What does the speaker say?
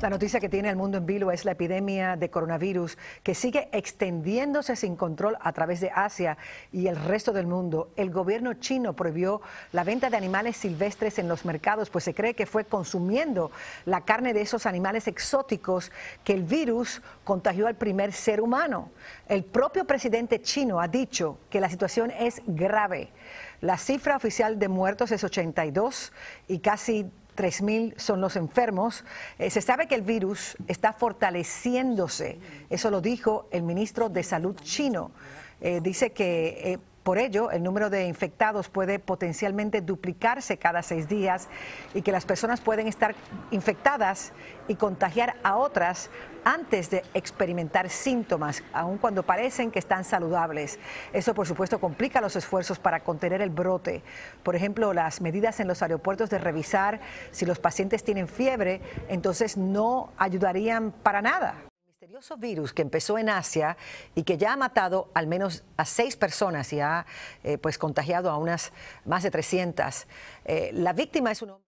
La noticia que tiene el mundo en vilo es la epidemia de coronavirus que sigue extendiéndose sin control a través de Asia y el resto del mundo. El gobierno chino prohibió la venta de animales silvestres en los mercados, pues se cree que fue consumiendo la carne de esos animales exóticos que el virus contagió al primer ser humano. El propio presidente chino ha dicho que la situación es grave. La cifra oficial de muertos es 82 y casi 3.000 son los enfermos. Eh, se sabe que el virus está fortaleciéndose, eso lo dijo el ministro de Salud chino. Eh, dice que eh, por ello, el número de infectados puede potencialmente duplicarse cada seis días y que las personas pueden estar infectadas y contagiar a otras antes de experimentar síntomas, aun cuando parecen que están saludables. Eso, por supuesto, complica los esfuerzos para contener el brote. Por ejemplo, las medidas en los aeropuertos de revisar si los pacientes tienen fiebre, entonces no ayudarían para nada misterioso virus que empezó en Asia y que ya ha matado al menos a seis personas y ha eh, pues contagiado a unas más de 300. Eh, la víctima es un hombre.